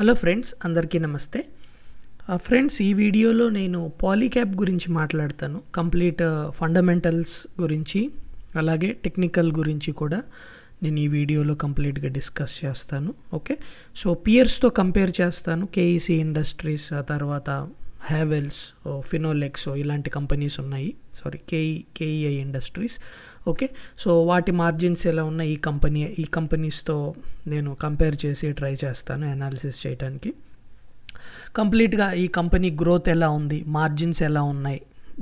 Hello friends అందరికీ నమస్తే friends ఈ వీడియోలో నేను పాలీక్యాప్ గురించి మాట్లాడతాను కంప్లీట్ ఫండమెంటల్స్ గురించి అలాగే టెక్నికల్ గురించి కూడా నేను ఈ వీడియోలో కంప్లీట్గా డిస్కస్ చేస్తాను ఓకే సో పియర్స్తో కంపేర్ చేస్తాను కేఈసీ ఇండస్ట్రీస్ ఆ తర్వాత హ్యావెల్స్ ఫినోలెక్స్ ఇలాంటి కంపెనీస్ ఉన్నాయి sorry KE KEI industries okay so వాటి మార్జిన్స్ ఎలా ఉన్నాయి ఈ కంపెనీ ఈ కంపెనీస్తో నేను కంపేర్ చేసి ట్రై చేస్తాను అనాలిసిస్ చేయడానికి కంప్లీట్గా ఈ కంపెనీ గ్రోత్ ఎలా ఉంది మార్జిన్స్ ఎలా ఉన్నాయి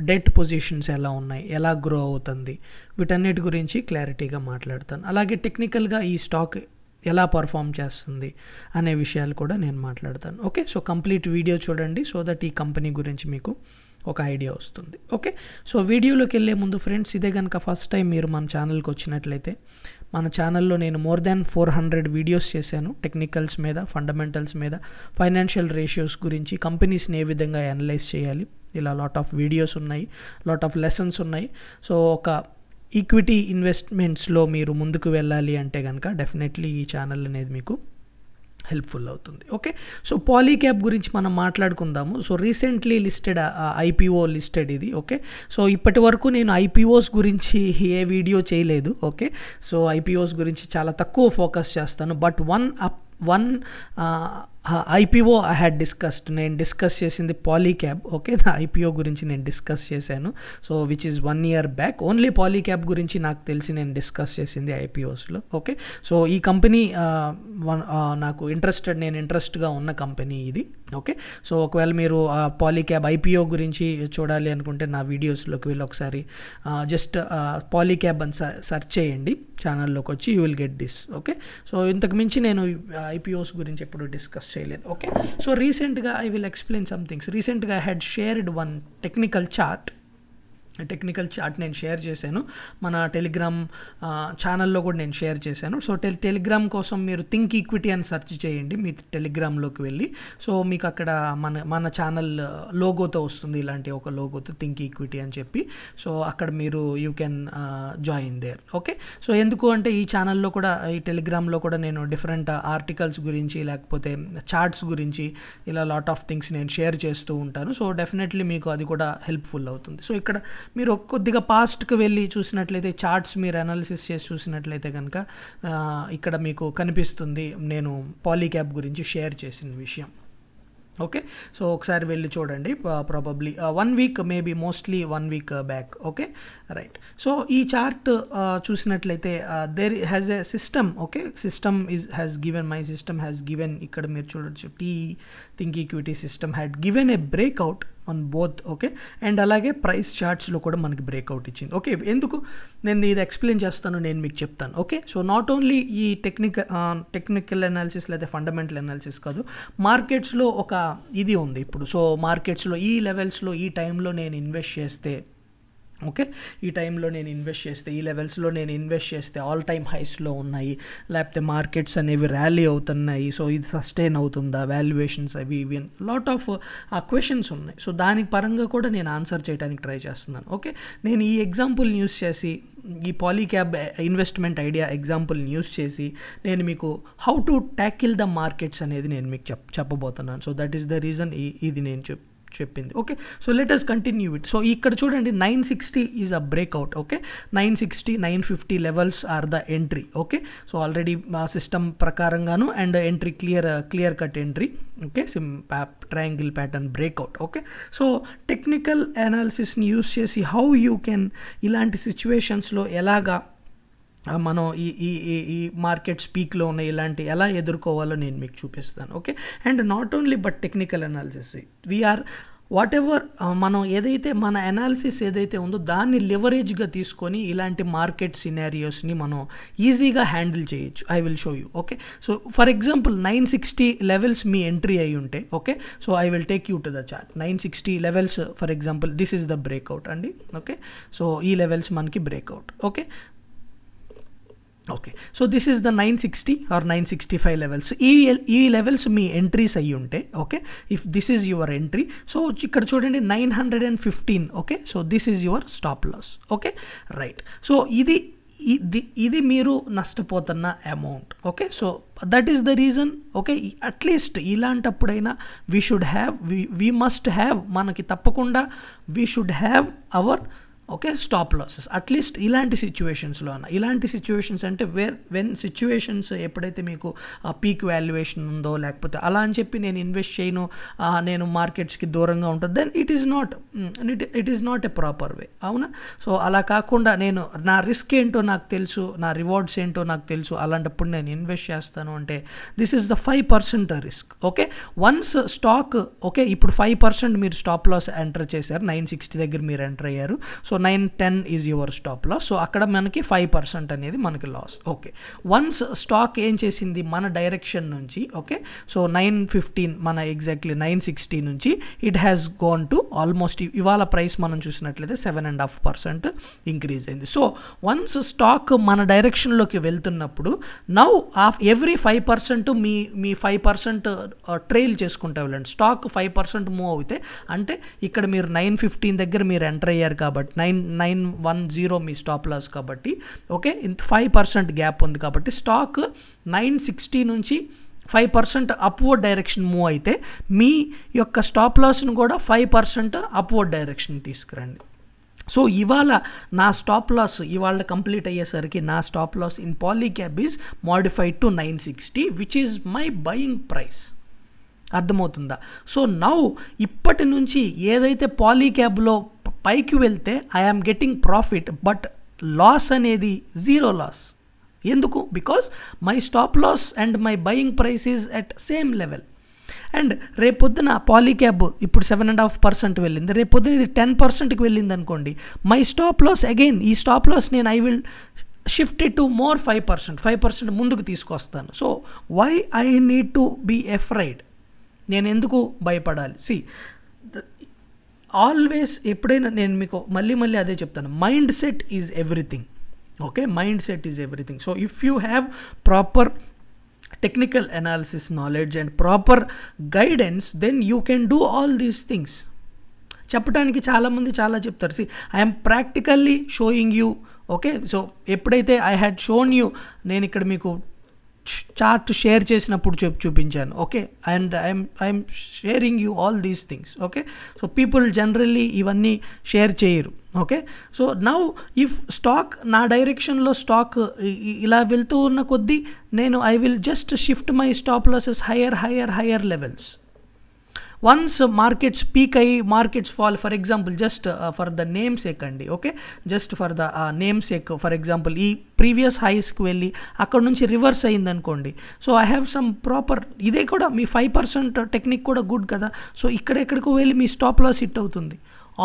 డెట్ పొజిషన్స్ ఎలా ఉన్నాయి ఎలా గ్రో అవుతుంది వీటన్నిటి గురించి క్లారిటీగా మాట్లాడతాను అలాగే టెక్నికల్గా ఈ స్టాక్ ఎలా పర్ఫామ్ చేస్తుంది అనే విషయాలు కూడా నేను మాట్లాడతాను ఓకే సో కంప్లీట్ వీడియో చూడండి సో దట్ ఈ కంపెనీ గురించి మీకు ఒక ఐడియా వస్తుంది ఓకే సో వీడియోలోకి వెళ్ళే ముందు ఫ్రెండ్స్ ఇదే కనుక ఫస్ట్ టైం మీరు మన ఛానల్కి వచ్చినట్లయితే మన ఛానల్లో నేను more than four hundred videos చేశాను టెక్నికల్స్ మీద ఫండమెంటల్స్ మీద ఫైనాన్షియల్ రేషియోస్ గురించి కంపెనీస్ని ఏ విధంగా అనలైజ్ చేయాలి ఇలా లాట్ ఆఫ్ వీడియోస్ ఉన్నాయి లాట్ ఆఫ్ లెసన్స్ ఉన్నాయి సో ఒక ఈక్విటీ ఇన్వెస్ట్మెంట్స్లో మీరు ముందుకు వెళ్ళాలి అంటే కనుక డెఫినెట్లీ ఈ ఛానల్ అనేది మీకు హెల్ప్ఫుల్ అవుతుంది ఓకే సో పాలీక్యాప్ గురించి మనం మాట్లాడుకుందాము so recently listed IPO listed ఇది ఓకే సో ఇప్పటి వరకు నేను ఐపీఓస్ గురించి ఏ వీడియో చేయలేదు ఓకే సో ఐపీఓస్ గురించి చాలా తక్కువ ఫోకస్ చేస్తాను but one of one IPO I had discussed నేను డిస్కస్ చేసింది పాలీక్యాబ్ ఓకే నా ఐపీఓ గురించి నేను డిస్కస్ చేశాను so which is one year back only Polycab గురించి నాకు తెలిసి నేను డిస్కస్ చేసింది ఐపీఓస్లో ఓకే సో ఈ కంపెనీ నాకు ఇంట్రెస్టెడ్ నేను ఇంట్రెస్ట్గా ఉన్న కంపెనీ ఇది ఓకే సో ఒకవేళ మీరు పాలీక్యాబ్ ఐపీఓ గురించి చూడాలి అనుకుంటే నా వీడియోస్లోకి వెళ్ళి ఒకసారి జస్ట్ పాలీక్యాబ్ అని సర్చ్ చేయండి ఛానల్లోకి వచ్చి you will get this okay so ఇంతకు మించి నేను ఐపీఓస్ గురించి ఎప్పుడు డిస్కస్ చేయలేదు ఓకే సో రీసెంట్గా I will explain some things రీసెంట్గా had shared one technical chart technical chart నేను షేర్ చేశాను మన టెలిగ్రామ్ ఛానల్లో కూడా నేను షేర్ చేశాను సో టెలి టెలిగ్రామ్ కోసం మీరు థింక్ ఈక్విటీ అని సెర్చ్ చేయండి మీ టెలిగ్రామ్లోకి వెళ్ళి సో మీకు అక్కడ మన మన ఛానల్ లోగోతో వస్తుంది ఇలాంటి ఒక లోగోతో థింక్ ఈక్విటీ అని చెప్పి సో అక్కడ మీరు you can join there okay so ఎందుకు అంటే ఈ ఛానల్లో కూడా ఈ టెలిగ్రామ్లో కూడా నేను డిఫరెంట్ ఆర్టికల్స్ గురించి లేకపోతే చార్ట్స్ గురించి ఇలా లాట్ ఆఫ్ థింగ్స్ నేను షేర్ చేస్తూ ఉంటాను సో డెఫినెట్లీ మీకు అది కూడా హెల్ప్ఫుల్ అవుతుంది సో ఇక్కడ మీరు కొద్దిగా పాస్ట్కి వెళ్ళి చూసినట్లయితే చార్ట్స్ మీరు అనాలిసిస్ చేసి చూసినట్లయితే కనుక ఇక్కడ మీకు కనిపిస్తుంది నేను పాలీక్యాప్ గురించి షేర్ చేసిన విషయం ఓకే సో ఒకసారి వెళ్ళి చూడండి probably one week maybe mostly one week back okay right so ఈ చార్ట్ చూసినట్లయితే there has a system okay system is has given my system has given ఇక్కడ మీరు చూడొచ్చు T think equity system had given a breakout on both okay and అలాగే price చార్ట్స్లో కూడా మనకి breakout ఇచ్చింది ఓకే ఎందుకు నేను ఇది ఎక్స్ప్లెయిన్ చేస్తాను నేను మీకు చెప్తాను ఓకే సో నాట్ ఓన్లీ ఈ టెక్నిక టెక్నికల్ అనాలిసిస్ లేదా ఫండమెంటల్ అనాలిసిస్ కాదు మార్కెట్స్లో ఒక ఇది ఉంది ఇప్పుడు సో మార్కెట్స్లో ఈ లెవెల్స్లో ఈ టైంలో నేను ఇన్వెస్ట్ చేస్తే ఓకే ఈ టైంలో నేను ఇన్వెస్ట్ చేస్తే ఈ లెవెల్స్లో నేను ఇన్వెస్ట్ చేస్తే ఆల్ టైమ్ హైస్లో ఉన్నాయి లేకపోతే మార్కెట్స్ అనేవి ర్యాలీ అవుతున్నాయి సో ఇది సస్టైన్ అవుతుందా వాల్యుయేషన్స్ అవి ఇవి లాట్ ఆఫ్ ఆ క్వశ్చన్స్ ఉన్నాయి సో దాని పరంగా కూడా నేను ఆన్సర్ చేయడానికి ట్రై చేస్తున్నాను ఓకే నేను ఈ ఎగ్జాంపుల్ యూస్ చేసి ఈ పాలీక్యాబ్ ఇన్వెస్ట్మెంట్ ఐడియా ఎగ్జాంపుల్ని యూస్ చేసి నేను మీకు how to tackle the markets అనేది నేను మీకు చెప్ చెప్పబోతున్నాను so that is the reason ఇది నేను చెప్ చెప్పింది okay so let's continue it so ఇక్కడ చూడండి nine sixty is a breakout okay nine sixty nine fifty levels are the entry okay so already మా సిస్టమ్ ప్రకారంగాను and entry clear clear cut entry okay సిమ్ triangle pattern breakout okay so technical అనాలిసిస్ని use చేసి how you can ఇలాంటి సిచ్యువేషన్స్లో ఎలాగా మనం ఈ ఈ ఈ మార్కెట్ స్పీక్లో ఉన్న ఇలాంటి ఎలా ఎదుర్కోవాలో నేను మీకు చూపిస్తాను okay and not only but technical analysis we are whatever మనం ఏదైతే మన అనాలిసిస్ ఏదైతే ఉందో దాన్ని లివరేజ్గా తీసుకొని ఇలాంటి మార్కెట్ సినారియోస్ని మనం ఈజీగా హ్యాండిల్ చేయొచ్చు I will show you okay so for example nine sixty levels మీ ఎంట్రీ అయి ఉంటే okay so I will take you to the chart nine sixty levels for example this is the breakout అండి okay so ఈ levels మనకి breakout okay okay so this is the nine sixty or nine sixty five levels ఈ ఈ levels మీ entries అయ్యి ఉంటే okay if this is your entry so ఇక్కడ చూడండి nine hundred and fifteen okay so this is your stop loss okay right so ఇది ఇది ఇది మీరు నష్టపోతున్న amount okay so that is the reason okay at least ఇలాంటప్పుడైనా we should have we we must have మనకి తప్పకుండా we should have our okay stop losses at least ఇలాంటి సిచ్యువేషన్స్లో అన్న ఇలాంటి సిచ్యువేషన్స్ అంటే వేర్ వెన్ సిచ్యువేషన్స్ ఎప్పుడైతే మీకు పీక్ వాల్యుయేషన్ ఉందో లేకపోతే అలా అని చెప్పి నేను ఇన్వెస్ట్ చేయను నేను మార్కెట్స్కి దూరంగా ఉంటుంది then it is not it is not a proper way అవునా సో అలా కాకుండా నేను నా రిస్క్ ఏంటో నాకు తెలుసు నా రివార్డ్స్ ఏంటో నాకు తెలుసు అలాంటప్పుడు నేను ఇన్వెస్ట్ చేస్తాను అంటే this is the five percent risk okay once stock okay ఇప్పుడు ఫైవ్ పర్సెంట్ మీరు స్టాప్ లాస్ ఎంటర్ చేశారు నైన్ సిక్స్టీ దగ్గర మీరు ఎంటర్ అయ్యారు so so nine ten is your stop loss so అక్కడ మనకి ఫైవ్ పర్సెంట్ అనేది మనకి లాస్ ఓకే వన్స్ స్టాక్ ఏం చేసింది మన డైరెక్షన్ నుంచి ఓకే సో నైన్ ఫిఫ్టీన్ మన ఎగ్జాక్ట్లీ నైన్ సిక్స్టీ నుంచి it has gone to almost ఇవాళ ప్రైస్ మనం చూసినట్లయితే seven and half percent increase అయింది సో వన్స్ స్టాక్ మన డైరెక్షన్లోకి వెళ్తున్నప్పుడు now of every five percent మీ మీ ఫైవ్ పర్సెంట్ ట్రైల్ చేసుకుంటే వెళ్ళండి స్టాక్ ఫైవ్ పర్సెంట్ మూవ్ అవుతే అంటే ఇక్కడ మీరు నైన్ ఫిఫ్టీన్ దగ్గర మీరు ఎంటర్ అయ్యారు కాబట్టి నైన్ నైన్ వన్ జీరో మీ స్టాప్ లాస్ కాబట్టి ఓకే ఇంత ఫైవ్ పర్సెంట్ గ్యాప్ ఉంది కాబట్టి స్టాక్ నైన్ సిక్స్టీ నుంచి five percent upward direction move అయితే మీ యొక్క స్టాప్ లాస్ను కూడా ఫైవ్ పర్సెంట్ అప్వర్డ్ డైరెక్షన్ తీసుకురండి సో ఇవాళ నా స్టాప్ లాస్ ఇవాళ కంప్లీట్ అయ్యేసరికి నా stop loss in Polycab is modified to nine sixty which is my buying price అర్థమవుతుందా సో నౌ ఇప్పటి నుంచి ఏదైతే క్యాబ్లో పైకి వెళ్తే I'm getting profit but loss అనేది జీరో లాస్ ఎందుకు because my stop loss and my buying price is at same level and రేపొద్దున పాలీక్యాబ్ ఇప్పుడు సెవెన్ అండ్ హాఫ్ పర్సెంట్ వెళ్ళింది రేపొద్దున ఇది టెన్ పర్సెంట్కి వెళ్ళింది అనుకోండి మై స్టాప్ లాస్ అగైన్ ఈ స్టాప్ లాస్ నేను I will shift to more five percent five percent ముందుకు తీసుకొస్తాను so why I need to be afraid నేను ఎందుకు భయపడాలి సి ఆల్వేస్ ఎప్పుడైనా నేను మీకు మళ్ళీ మళ్ళీ అదే చెప్తాను mindset is everything okay mindset is everything so if you have proper technical analysis knowledge and proper guidance then you can do all these things చెప్పడానికి చాలామంది చాలా చెప్తారు see I'm practically showing you okay so ఎప్పుడైతే I had shown you నేను ఇక్కడ మీకు chart share చేసినప్పుడు చెప్పు చూపించాను okay and I'm I'm sharing you all these things okay so people generally ఇవన్నీ షేర్ చేయరు okay so now if stock నా డైరెక్షన్లో స్టాక్ ఇలా వెళ్తూ ఉన్న కొద్దీ నేను I will just shift my stop losses higher higher higher levels once markets peak అయ్యి markets fall for example just for the name sake అండి okay just for the name sake for example ఈ previous హైస్కి వెళ్ళి అక్కడ నుంచి reverse అయింది అనుకోండి so I have some proper ఇదే కూడా మీ ఫైవ్ పర్సెంట్ టెక్నిక్ కూడా గుడ్ కదా సో ఇక్కడెక్కడికో వెళ్ళి మీ స్టాప్ లాస్ హిట్ అవుతుంది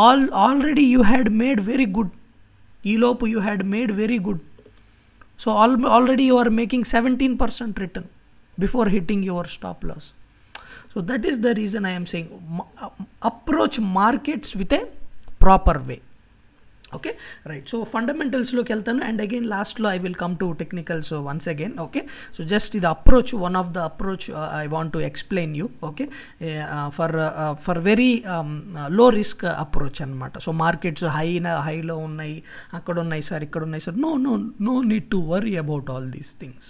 all already you had made very good ఈలోపు you had made very good so all already you are making seventeen percent return before hitting your stop loss So that is the reason I am saying uh, approach markets with a proper way. okay right so fundamentals look and again last I will come to technicals so uh, once again okay so just the approach one of the approach uh, i want to explain you okay eh, uh, for uh, uh, for very um, low risk approach and matter. so markets high na high లో ఉన్నాయి అక్కడ ఉన్నాయి sir ఇక్కడ ఉన్నాయి sir no no no need to worry about all these things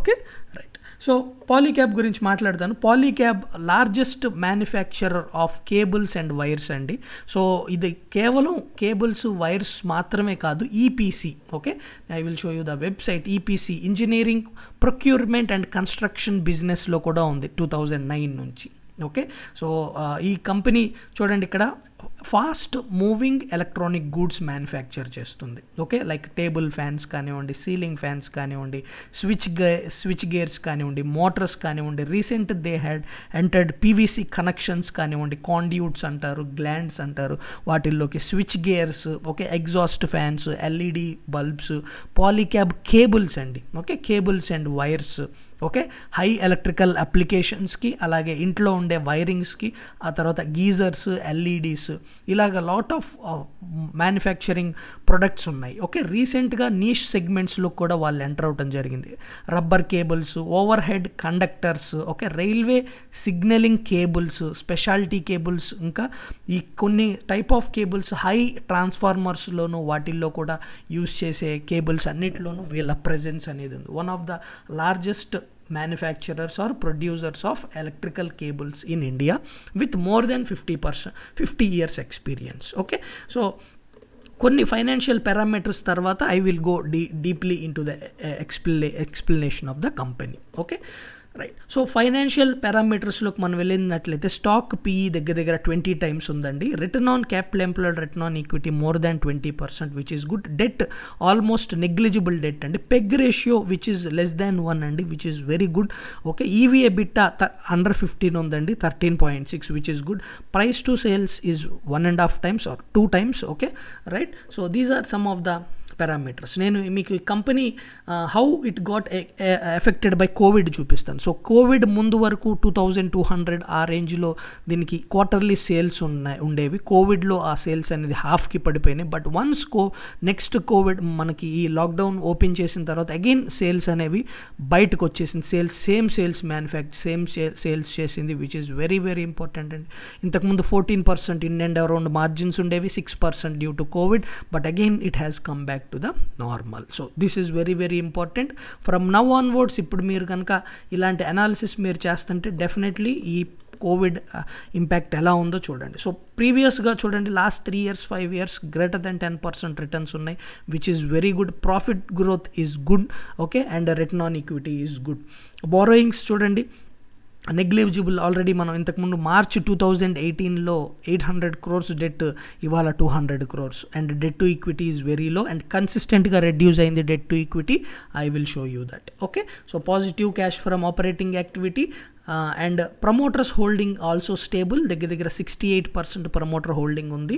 okay right so Polycab గురించి మాట్లాడతాను Polycab largest manufacturer of cables and wires అండి so ఇది కేవలం కేబుల్స్ వైర్స్ మాత్రమే కాదు EPC e okay I will show you the website EPC engineering procurement and construction బిజినెస్లో కూడా ఉంది టూ థౌజండ్ నైన్ నుంచి ఓకే సో uh, ఈ కంపెనీ చూడండి ఇక్కడ fast moving electronic goods manufacture చేస్తుంది ఓకే లైక్ టేబుల్ ఫ్యాన్స్ కానివ్వండి సీలింగ్ ఫ్యాన్స్ కానివ్వండి స్విచ్ గే స్విచ్ గేర్స్ కానివ్వండి మోటార్స్ కానివ్వండి recent they had entered PVC connections కానివ్వండి కాండ్యూట్స్ అంటారు గ్లాండ్స్ అంటారు వాటిల్లోకి switch gears okay exhaust fans LED bulbs Polycab cables అండి okay cables and wires okay high electrical అప్లికేషన్స్కి అలాగే ఇంట్లో ఉండే వైరింగ్స్కి ఆ తర్వాత గీజర్స్ ఎల్ఈడీస్ ఇలాగ లాట్ ఆఫ్ మ్యానుఫ్యాక్చరింగ్ ప్రొడక్ట్స్ ఉన్నాయి ఓకే రీసెంట్గా నీష్ సెగ్మెంట్స్లో కూడా వాళ్ళు ఎంటర్ అవటం జరిగింది rubber cables overhead conductors okay railway signalling cables speciality cables ఇంకా ఈ కొన్ని టైప్ ఆఫ్ కేబుల్స్ హై ట్రాన్స్ఫార్మర్స్లోనూ వాటిల్లో కూడా యూస్ చేసే కేబుల్స్ అన్నింటిలోనూ వీళ్ళ ప్రజెన్స్ అనేది ఉంది one of the largest manufacturers or producers of electrical cables in India with more than 50% 50 years experience. Okay. So Kunni financial parameters tarvata, I will go deeply into the uh, explanation of the company. Okay. Right so financial పారామీటర్స్లోకి మనం వెళ్ళినట్లయితే stock PE e దగ్గర దగ్గర twenty times ఉందండి return on capital employed return on equity more than twenty percent which is good debt almost negligible debt అండి PEG ratio which is less than one అండి which is very good okay EV EBITDA under fifteen ఉందండి thirteen point six which is good price to sales is one and half times are two times okay right so these are some of the parameters నేను మీకు company how it got affected by COVID చూపిస్తాను so COVID ముందు వరకు two thousand two hundred ఆ రేంజ్లో దీనికి quarterly sales ఉన్నాయి ఉండేవి కోవిడ్లో ఆ సేల్స్ అనేది హాఫ్కి పడిపోయినాయి బట్ వన్స్ కో నెక్స్ట్ కోవిడ్ మనకి ఈ లాక్డౌన్ ఓపెన్ చేసిన తర్వాత అగైన్ సేల్స్ అనేవి బయటకు వచ్చేసింది sales same sales manufacture same sales చేసింది which is very very important and ఇంతకుముందు fourteen percent in and around margins ఉండేవి six percent due to COVID but again it has come back to the normal so so this very very important from from now ఇప్పుడు మీరు కనుక ఇలాంటి analysis మీరు చేస్తుంటే definitely ఈ Covid impact uh, ఎలా ఉందో చూడండి సో ప్రీవియస్గా చూడండి last three years five years greater then ten percent returns ఉన్నాయి which is very good profit growth is good okay and return on equity is good borrowings చూడండి negligible already మనం ఇంతకుముందు March two thousand ఎయిటీన్లో eight hundred crores debt ఇవాళ two hundred crores and debt to equity is very low and కన్సిస్టెంట్గా reduce అయింది debt to equity I will show you that okay so positive cash from operating activity and promoters holding also stable దగ్గర దగ్గర sixty eight percent promoter holding ఉంది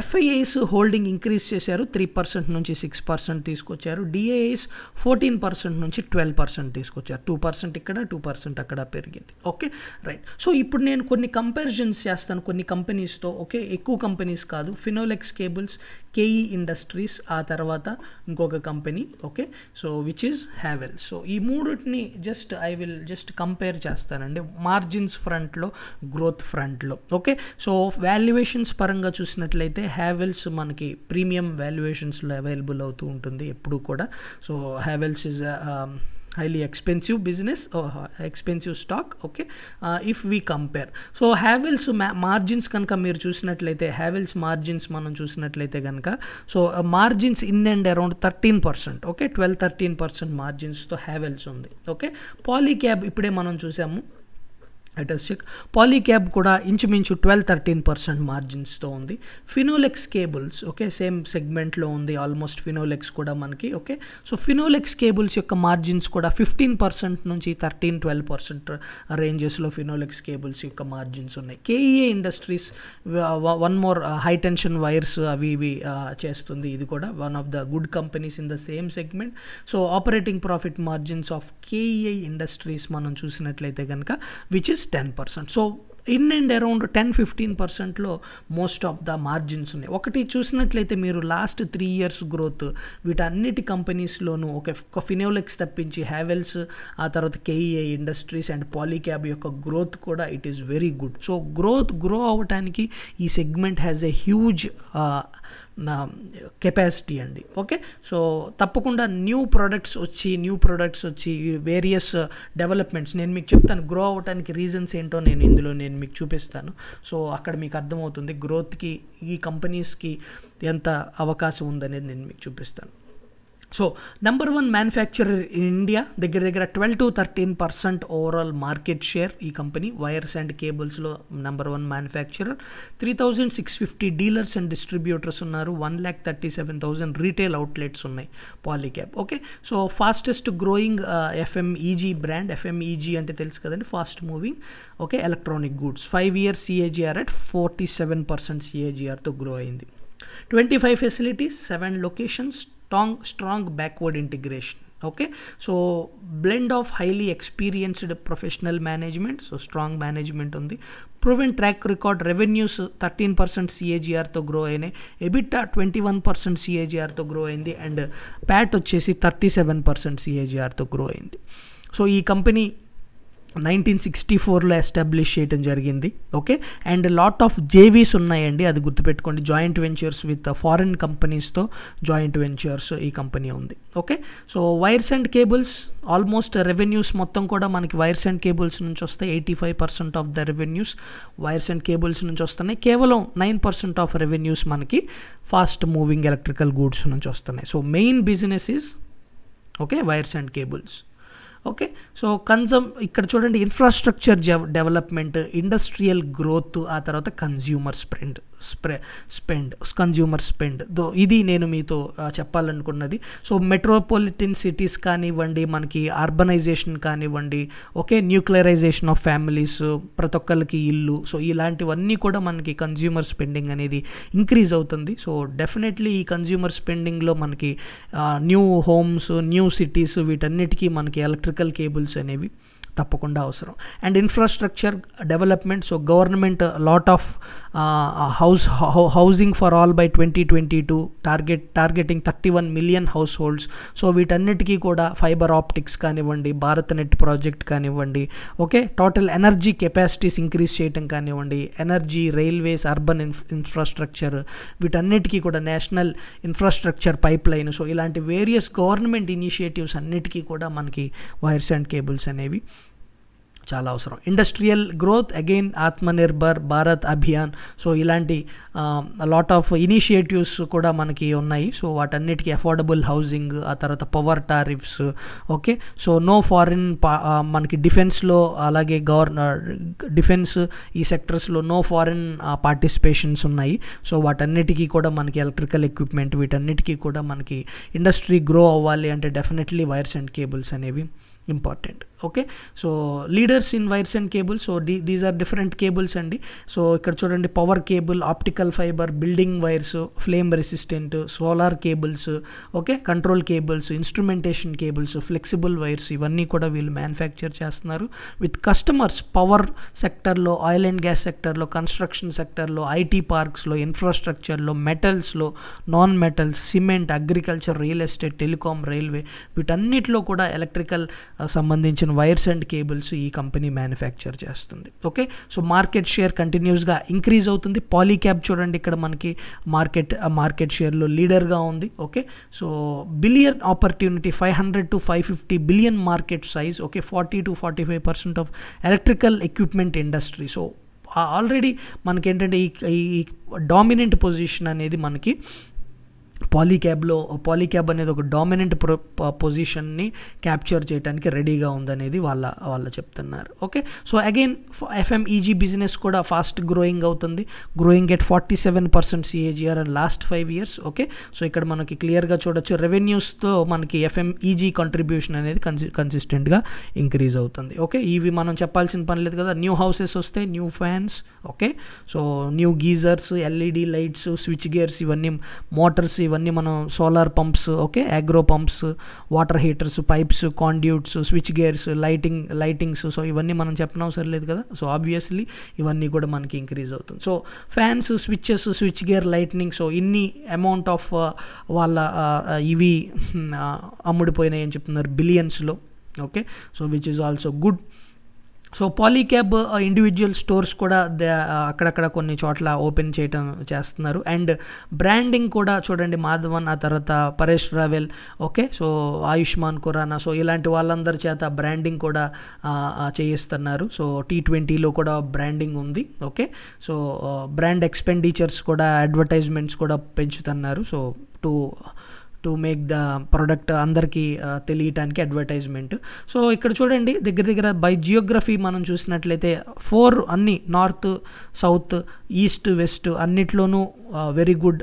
FIIs holding increase చేశారు three percent నుంచి six percent తీసుకొచ్చారు DIIs fourteen percent నుంచి twelve percent తీసుకొచ్చారు two percent ఇక్కడ two percent అక్కడ పెరిగింది ఓకే రైట్ సో ఇప్పుడు నేను కొన్ని కంపారిజన్స్ చేస్తాను కొన్ని కంపెనీస్తో ఓకే ఎక్కువ కంపెనీస్ కాదు ఫినోలెక్స్ కేబుల్స్ కేఈ ఇండస్ట్రీస్ ఆ తర్వాత ఇంకొక company okay so which is Havell so ఈ మూడుని just I will just compare చేస్తానండి అండి మార్జిన్స్ ఫ్రంట్లో గ్రోత్ ఫ్రంట్లో ఓకే సో వాల్యుయేషన్స్ పరంగా చూసినట్లయితే హ్యావెల్స్ మనకి ప్రీమియం వాల్యుయేషన్స్లో అవైలబుల్ అవుతూ ఉంటుంది ఎప్పుడు కూడా so Havells is highly expensive business expensive stock okay if we compare so Havells మ్యా మార్జిన్స్ కనుక మీరు చూసినట్లయితే హ్యావెల్స్ మార్జిన్స్ మనం చూసినట్లయితే కనుక so margins in and around thirteen percent okay twelve thirteen percent మార్జిన్స్తో హ్యావెల్స్ ఉంది ఓకే పాలీక్యాబ్ ఇప్పుడే మనం చూసాము ఫెటస్టిక్ పాలీక్యాబ్ కూడా ఇంచుమించు ట్వెల్వ్ థర్టీన్ పర్సెంట్ మార్జిన్స్తో ఉంది ఫినోలెక్స్ కేబుల్స్ ఓకే సేమ్ సెగ్మెంట్లో ఉంది ఆల్మోస్ట్ ఫినోలెక్స్ కూడా మనకి ఓకే సో ఫినోలెక్స్ కేబుల్స్ యొక్క మార్జిన్స్ కూడా ఫిఫ్టీన్ పర్సెంట్ నుంచి థర్టీన్ ట్వెల్వ్ పర్సెంట్ రేంజెస్లో ఫినోలెక్స్ కేబుల్స్ యొక్క మార్జిన్స్ ఉన్నాయి KEI industries one more high tension wires అవి ఇవి uh, చేస్తుంది ఇది కూడా one of the good companies in the same segment so operating profit margins of KEI industries మనం చూసినట్లయితే కనుక which is ten percent so in and around ten fifteen పర్సెంట్లో most of the margins ఉన్నాయి ఒకటి చూసినట్లయితే మీరు లాస్ట్ త్రీ ఇయర్స్ గ్రోత్ వీటన్నిటి కంపెనీస్లోనూ ఒక ఫినోలెక్స్ తప్పించి హ్యావెల్స్ ఆ తర్వాత కేఈఏ ఇండస్ట్రీస్ అండ్ పాలీక్యాబ్ యొక్క గ్రోత్ కూడా it is very good so growth grow అవ్వటానికి ఈ segment has a huge capacity అండి ఓకే సో తప్పకుండా న్యూ ప్రోడక్ట్స్ వచ్చి న్యూ ప్రోడక్ట్స్ వచ్చి వేరియస్ డెవలప్మెంట్స్ uh, నేను మీకు చెప్తాను గ్రో అవడానికి రీజన్స్ ఏంటో నేను ఇందులో నేను మీకు చూపిస్తాను సో అక్కడ మీకు అర్థమవుతుంది గ్రోత్కి ఈ కంపెనీస్కి ఎంత అవకాశం ఉందనేది నేను మీకు చూపిస్తాను so number one manufacturer in India దగ్గర దగ్గర twelve to thirteen percent overall market share ఈ కంపెనీ వైర్స్ అండ్ కేబుల్స్లో number one manufacturer three thousand six fifty dealers and distributors ఉన్నారు one lakh thirty seven thousand retail outlets ఉన్నాయి Polycab okay so fastest growing FMEG brand FMEG అంటే తెలుసు కదండి fast moving okay electronic goods five years CAGR at forty seven percent సిఏజీఆర్తో grow అయింది twenty five facilities seven locations strong, strong backward integration okay so blend of highly experienced professional management so strong management on the proven track record revenues 13% CAGR తో grow అయినాయి EBITDA twenty one percent సిఏజిఆర్తో grow అయింది and PAT వచ్చేసి thirty seven percent సిఏజిఆర్తో grow అయింది so ఈ company nineteen sixty ఫోర్లో establish చేయడం జరిగింది okay and lot of JVs ఉన్నాయండి అది గుర్తుపెట్టుకోండి జాయింట్ వెంచర్స్ విత్ ఫారిన్ కంపెనీస్తో జాయింట్ వెంచర్స్ ఈ కంపెనీ ఉంది okay so wires and cables almost revenues మొత్తం కూడా మనకి వైర్స్ అండ్ కేబుల్స్ నుంచి వస్తాయి eighty five percent of the revenues wires and cables నుంచి వస్తున్నాయి కేవలం నైన్ పర్సెంట్ ఆఫ్ రెవెన్యూస్ మనకి ఫాస్ట్ మూవింగ్ ఎలక్ట్రికల్ గూడ్స్ నుంచి వస్తున్నాయి so main business is okay wires and cables okay so కన్సమ్ ఇక్కడ చూడండి ఇన్ఫ్రాస్ట్రక్చర్ డెవలప్మెంట్ ఇండస్ట్రియల్ గ్రోత్ ఆ తర్వాత కన్జ్యూమర్ స్ప్రెండ్ స్ప్రె స్పెండ్ కన్జ్యూమర్ స్పెండ్ దో ఇది నేను మీతో చెప్పాలనుకున్నది సో మెట్రోపాలిటన్ సిటీస్ కానివ్వండి మనకి అర్బనైజేషన్ కానివ్వండి ఓకే న్యూక్లియరైజేషన్ ఆఫ్ ఫ్యామిలీస్ ప్రతి ఒక్కరికి ఇల్లు సో ఇలాంటివన్నీ కూడా మనకి కన్జ్యూమర్ స్పెండింగ్ అనేది ఇంక్రీజ్ అవుతుంది సో డెఫినెట్లీ ఈ కన్జ్యూమర్ స్పెండింగ్లో మనకి న్యూ హోమ్స్ న్యూ సిటీస్ వీటన్నిటికీ మనకి ఎలక్ట్రికల్ కేబుల్స్ అనేవి తప్పకుండా అవసరం and infrastructure development so government lot of house housing for all by twenty twenty two target targeting thirty one million households so వీటన్నిటికీ కూడా ఫైబర్ ఆప్టిక్స్ కానివ్వండి Bharat net project కానివ్వండి okay total energy capacities increase చేయటం కానివ్వండి energy railways urban infrastructure వీటన్నిటికీ కూడా national infrastructure pipeline so ఇలాంటి various government initiatives అన్నిటికీ కూడా మనకి వైర్స్ అండ్ కేబుల్స్ అనేవి చాలా అవసరం industrial growth again Atmanirbhar Bharat Abhiyan so ఇలాంటి లాట్ ఆఫ్ ఇనిషియేటివ్స్ కూడా మనకి ఉన్నాయి సో వాటన్నిటికీ అఫోర్డబుల్ హౌసింగ్ ఆ తర్వాత power tariffs okay so no foreign మనకి డిఫెన్స్లో అలాగే గవర్నర్ డిఫెన్స్ ఈ సెక్టర్స్లో నో ఫారిన్ పార్టిసిపేషన్స్ ఉన్నాయి సో వాటన్నిటికీ కూడా మనకి ఎలక్ట్రికల్ ఎక్విప్మెంట్ వీటన్నిటికీ కూడా మనకి ఇండస్ట్రీ గ్రో అవ్వాలి అంటే డెఫినెట్లీ వైర్స్ అండ్ కేబుల్స్ అనేవి important okay so leaders in wires and cables so డి దీస్ ఆర్ డిఫరెంట్ కేబుల్స్ అండి సో ఇక్కడ చూడండి power cable optical fibre building wires flame resistant solar cables okay control cables instrumentation cables flexible wires ఇవన్నీ కూడా వీళ్ళు manufacture చేస్తున్నారు with customers power సెక్టర్లో oil and gas సెక్టర్లో కన్స్ట్రక్షన్ సెక్టర్లో ఐటీ పార్క్స్లో ఇన్ఫ్రాస్ట్రక్చర్లో మెటల్స్లో non metals cement agriculture real estate telecom railway వీటన్నిటిలో కూడా ఎలక్ట్రికల్ uh, సంబంధించిన ఇన్ వైర్స్ అండ్ కేబుల్స్ ఈ కంపెనీ మ్యానుఫ్యాక్చర్ చేస్తుంది ఓకే సో మార్కెట్ షేర్ కంటిన్యూస్గా ఇంక్రీజ్ అవుతుంది పాలీక్యాబ్ చూడండి ఇక్కడ మనకి మార్కెట్ మార్కెట్ షేర్లో లీడర్గా ఉంది okay so billion opportunity five hundred to five fifty billion market size okay forty to forty five percent of electrical equipment industry so already మనకేంటంటే ఈ ఈ డామినెంట్ పొజిషన్ అనేది మనకి పాలీక్యాబ్లో పాలీక్యాబ్ అనేది ఒక డామినెంట్ ప్రో పొజిషన్ని క్యాప్చర్ చేయడానికి రెడీగా ఉందనేది వాళ్ళ వాళ్ళు చెప్తున్నారు okay so again FMEG business కూడా ఫాస్ట్ గ్రోయింగ్ అవుతుంది growing at forty seven percent CAGR and last five years okay so ఇక్కడ మనకి క్లియర్గా చూడొచ్చు రెవెన్యూస్తో మనకి ఎఫ్ఎంఈజీ కంట్రిబ్యూషన్ అనేది కన్సి కన్సిస్టెంట్గా ఇంక్రీజ్ అవుతుంది ఓకే ఇవి మనం చెప్పాల్సిన పని లేదు కదా న్యూ హౌసెస్ వస్తే new fans okay so new geysers LED lights switch gears ఇవన్నీ మోటార్స్ ఇవన్నీ మనం solar pumps okay agro pumps water heaters pipes conduits switch gears lighting lightings so ఇవన్నీ మనం అవసరం లేదు కదా సో ఆబ్వియస్లీ ఇవన్నీ కూడా మనకి ఇంక్రీజ్ అవుతుంది so fans switches switch gear lightning so ఇన్ని అమౌంట్ ఆఫ్ uh, వాళ్ళ uh, uh, ఇవి hmm, అమ్ముడిపోయినాయి అని చెప్తున్నారు బిలియన్స్లో okay so which is also good so Polycab individual stores కూడా అక్కడక్కడ కొన్ని చోట్ల ఓపెన్ చేయటం చేస్తున్నారు అండ్ బ్రాండింగ్ కూడా చూడండి మాధవన్ ఆ తర్వాత Paresh Rawal okay so Ayushmann Khurrana so ఇలాంటి వాళ్ళందరి చేత బ్రాండింగ్ కూడా చేయిస్తున్నారు సో టీ ట్వంటీలో కూడా బ్రాండింగ్ ఉంది ఓకే సో బ్రాండ్ ఎక్స్పెండిచర్స్ కూడా అడ్వర్టైజ్మెంట్స్ కూడా పెంచుతున్నారు so to to make the product అందరికీ తెలియటానికి అడ్వర్టైజ్మెంట్ సో ఇక్కడ చూడండి దగ్గర దగ్గర బై జియోగ్రఫీ మనం చూసినట్లయితే ఫోర్ అన్ని నార్త్ సౌత్ ఈస్ట్ వెస్ట్ అన్నిట్లోనూ వెరీ గుడ్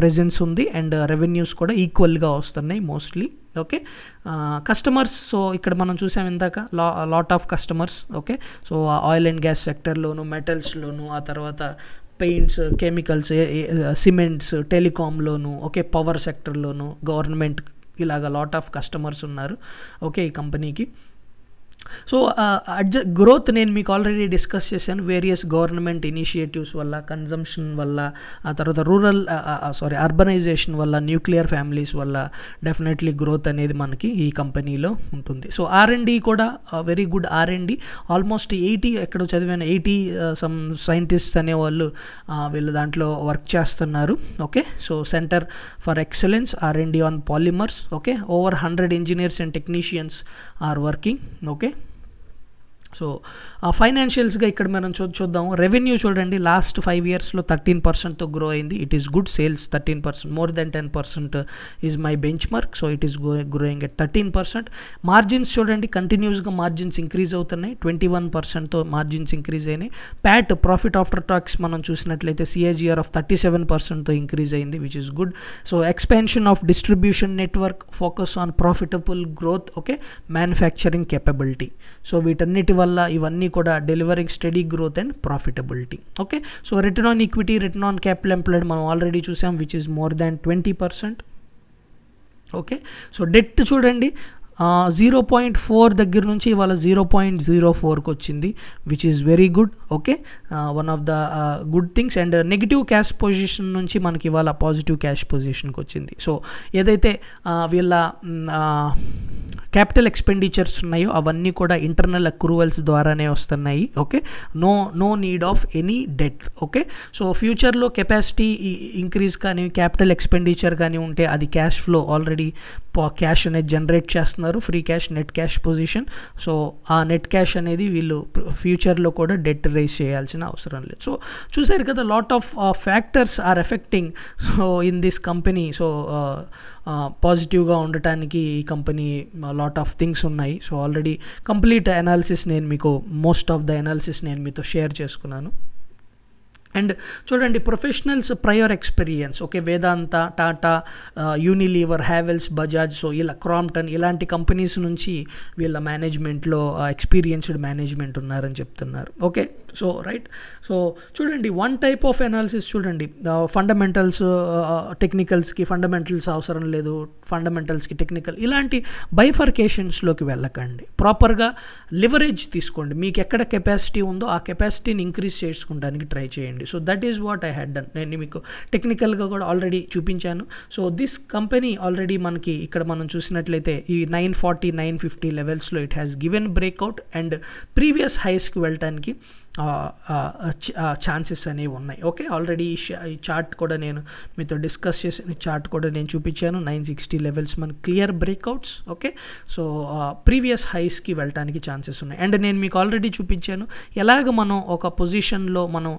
ప్రెజెన్స్ ఉంది అండ్ రెవెన్యూస్ uh, కూడా ఈక్వల్గా వస్తున్నాయి మోస్ట్లీ ఓకే కస్టమర్స్ సో ఇక్కడ మనం చూసాం ఇందాక లా lot of customers okay so oil and gas సెక్టర్లోను మెటల్స్లోను ఆ తర్వాత పెయింట్స్ కెమికల్స్ సిమెంట్స్ టెలికామ్లోను ఓకే పవర్ సెక్టర్లోను గవర్నమెంట్ ఇలాగ లాట్ ఆఫ్ కస్టమర్స్ ఉన్నారు ఓకే ఈ కంపెనీకి సో అడ్జ గ్రోత్ నేను మీకు ఆల్రెడీ డిస్కస్ చేశాను వేరియస్ గవర్నమెంట్ ఇనిషియేటివ్స్ వల్ల కన్జంప్షన్ వల్ల ఆ తర్వాత రూరల్ సారీ అర్బనైజేషన్ వల్ల న్యూక్లియర్ ఫ్యామిలీస్ వల్ల డెఫినెట్లీ గ్రోత్ అనేది మనకి ఈ కంపెనీలో ఉంటుంది సో ఆర్ఎండి కూడా very good R and D almost eighty ఎక్కడో చదివిన ఎయిటీ సమ్ సైంటిస్ట్స్ అనేవాళ్ళు వీళ్ళు దాంట్లో వర్క్ చేస్తున్నారు okay so centre for excellence R and D on polymers okay over hundred engineers and technicians are working okay そう ఫైనాన్షియల్స్గా ఇక్కడ మనం చూ చూద్దాం రెవెన్యూ చూడండి లాస్ట్ ఫైవ్ ఇయర్స్లో థర్టీన్ పర్సెంట్తో గ్రో అయింది it is good sales thirteen percent more than ten percent is my benchmark so it is growing at thirteen percent margins చూడండి కంటిన్యూస్గా మార్జిన్స్ ఇంక్రీజ్ అవుతున్నాయి ట్వంటీ వన్ పర్సెంట్తో margins increase అయినాయి Pat profit after tax మనం చూసినట్లయితే CAGR of thirty seven పర్సెంట్తో increase అయింది which is good so expansion of distribution network focus on profitable growth okay manufacturing capability so వీటన్నిటి వల్ల ఇవన్నీ కూడా delivering steady growth and profitability okay so return on equity return on capital employed మనం already చూసాం which is more than twenty percent okay so debt చూడండి zero point four దగ్గర నుంచి ఇవాళ జీరో పాయింట్ జీరో ఫోర్కి వచ్చింది which is very good okay one of the good things and negative cash position నుంచి మనకి ఇవాళ పాజిటివ్ క్యాష్ పొజిషన్కి వచ్చింది సో ఏదైతే వీళ్ళ క్యాపిటల్ ఎక్స్పెండిచర్స్ ఉన్నాయో అవన్నీ కూడా ఇంటర్నల్ అక్రూవల్స్ ద్వారానే వస్తున్నాయి okay no no need of any debt okay so ఫ్యూచర్లో కెపాసిటీ ఇంక్రీజ్ కానీ క్యాపిటల్ ఎక్స్పెండిచర్ కానీ ఉంటే అది క్యాష్ ఫ్లో ఆల్రెడీ క్యాష్ అనేది జనరేట్ చేస్తున్నారు free cash net cash position so ఆ నెట్ క్యాష్ అనేది వీళ్ళు ఫ్యూచర్లో కూడా డెట్ రేస్ చేయాల్సిన అవసరం లేదు సో చూసారు కదా lot of factors are affecting so in this company so పాజిటివ్గా ఉండటానికి ఈ కంపెనీ లాట్ ఆఫ్ థింగ్స్ ఉన్నాయి సో ఆల్రెడీ కంప్లీట్ అనాలిసిస్ నేను మీకు మోస్ట్ ఆఫ్ ద అనాలిసిస్ నేను మీతో షేర్ చేసుకున్నాను అండ్ చూడండి professionals prior experience okay Vedanta Tata Unilever Havells Bajaj so ఇలా క్రాంప్టన్ ఇలాంటి కంపెనీస్ నుంచి వీళ్ళ మేనేజ్మెంట్లో ఎక్స్పీరియన్స్డ్ మేనేజ్మెంట్ ఉన్నారని చెప్తున్నారు ఓకే సో రైట్ సో చూడండి వన్ టైప్ ఆఫ్ ఎనాలిసిస్ చూడండి ఫండమెంటల్స్ టెక్నికల్స్కి ఫండమెంటల్స్ అవసరం లేదు ఫండమెంటల్స్కి టెక్నికల్ ఇలాంటి బైఫర్కేషన్స్లోకి వెళ్ళకండి ప్రాపర్గా లివరేజ్ తీసుకోండి మీకు ఎక్కడ కెపాసిటీ ఉందో ఆ కెపాసిటీని ఇంక్రీజ్ చేసుకోవడానికి ట్రై చేయండి ఉంటుంది so that is what I had done నేను మీకు టెక్నికల్గా కూడా ఆల్రెడీ చూపించాను సో దిస్ కంపెనీ ఆల్రెడీ మనకి ఇక్కడ మనం చూసినట్లయితే ఈ నైన్ ఫార్టీ నైన్ ఫిఫ్టీ లెవెల్స్లో it has given breakout and previous హైస్కి వెళ్ళటానికి ఛాన్సెస్ అనేవి ఉన్నాయి ఓకే ఆల్రెడీ ఈ చార్ట్ కూడా నేను మీతో డిస్కస్ చేసిన చార్ట్ కూడా నేను చూపించాను నైన్ సిక్స్టీ లెవెల్స్ మన clear breakouts okay so previous హైస్కి వెళ్ళటానికి ఛాన్సెస్ ఉన్నాయి అండ్ నేను మీకు ఆల్రెడీ చూపించాను ఎలాగ మనం ఒక పొజిషన్లో మనం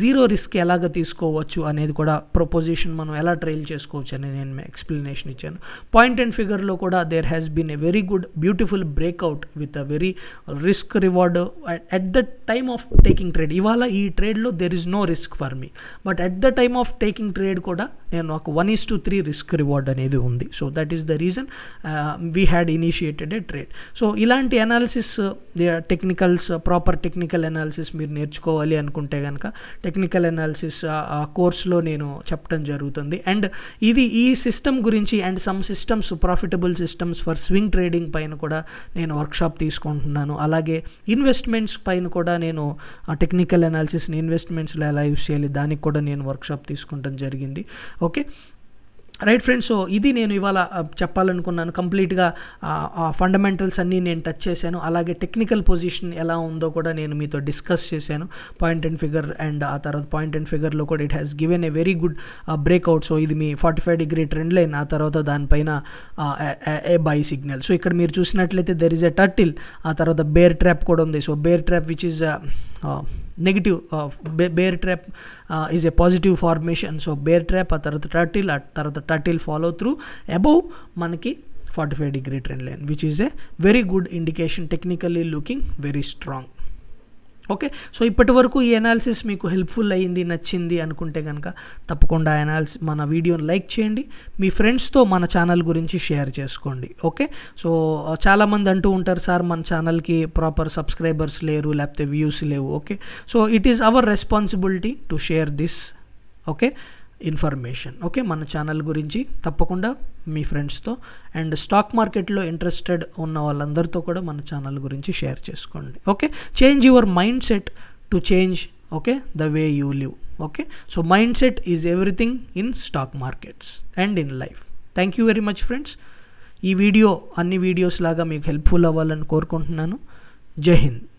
జీరో రిస్క్ ఎలాగ తీసుకోవచ్చు అనేది కూడా ప్రొపొజిషన్ మనం ఎలా ట్రైల్ చేసుకోవచ్చు అని నేను ఎక్స్ప్లెనేషన్ ఇచ్చాను పాయింట్ అండ్ ఫిగర్లో కూడా there has been a very good beautiful breakout with a very risk reward at the time of taking trade ఇవాళ ఈ ట్రేడ్లో there is no risk for me but at the time of taking trade కూడా నేను ఒక one is to three risk reward అనేది ఉంది so that is the reason we had initiated a trade so ఇలాంటి analysis technicals proper technical analysis మీరు నేర్చుకోవాలి అనుకుంటే కనుక టెక్నికల్ అనాలిసిస్ కోర్స్లో నేను చెప్పడం జరుగుతుంది అండ్ ఇది ఈ సిస్టమ్ గురించి and some systems profitable systems for swing trading పైన కూడా నేను వర్క్షాప్ తీసుకుంటున్నాను అలాగే ఇన్వెస్ట్మెంట్స్ పైన కూడా నేను ఆ టెక్నికల్ అనాలిసిస్ని ఇన్వెస్ట్మెంట్స్లో ఎలా యూస్ చేయాలి దానికి కూడా నేను వర్క్షాప్ తీసుకుంటాం జరిగింది ఓకే రైట్ ఫ్రెండ్స్ సో ఇది నేను ఇవాళ చెప్పాలనుకున్నాను కంప్లీట్గా ఫండమెంటల్స్ అన్నీ నేను టచ్ చేశాను అలాగే టెక్నికల్ పొజిషన్ ఎలా ఉందో కూడా నేను మీతో డిస్కస్ చేశాను పాయింట్ అండ్ ఫిగర్ అండ్ ఆ తర్వాత పాయింట్ అండ్ ఫిగర్లో కూడా it has given a very good breakout so ఇది మీ forty five degree trend line ఆ తర్వాత దానిపైన ఏ బై సిగ్నల్ సో ఇక్కడ మీరు చూసినట్లయితే దెర్ ఇస్ ఎ టర్టిల్ ఆ తర్వాత బేర్ ట్రాప్ కూడా ఉంది so bear trap which is negative uh, bear trap uh, is a positive formation so bear trap tarvata turtle tarvata turtle follow through above manaki 45 degree trend line which is a very good indication technically looking very strong okay so ఇప్పటి వరకు ఈ analysis మీకు helpful అయ్యింది నచ్చింది అనుకుంటే కనుక తప్పకుండా analysis మన వీడియోని లైక్ చేయండి మీ ఫ్రెండ్స్తో మన ఛానల్ గురించి షేర్ చేసుకోండి ఓకే సో చాలామంది అంటూ ఉంటారు సార్ మన ఛానల్కి ప్రాపర్ సబ్స్క్రైబర్స్ లేరు లేకపోతే వ్యూస్ లేవు okay so it is our responsibility to share this okay information okay మన ఛానల్ గురించి తప్పకుండా మీ ఫ్రెండ్స్తో అండ్ స్టాక్ మార్కెట్లో ఇంట్రెస్టెడ్ ఉన్న వాళ్ళందరితో కూడా మన ఛానల్ గురించి షేర్ చేసుకోండి okay change your mindset to change okay the way you live okay so mindset is everything in stock markets and in life thank you very much friends ఈ video అన్ని videos లాగా మీకు helpful అవ్వాలని కోరుకుంటున్నాను జై హింద్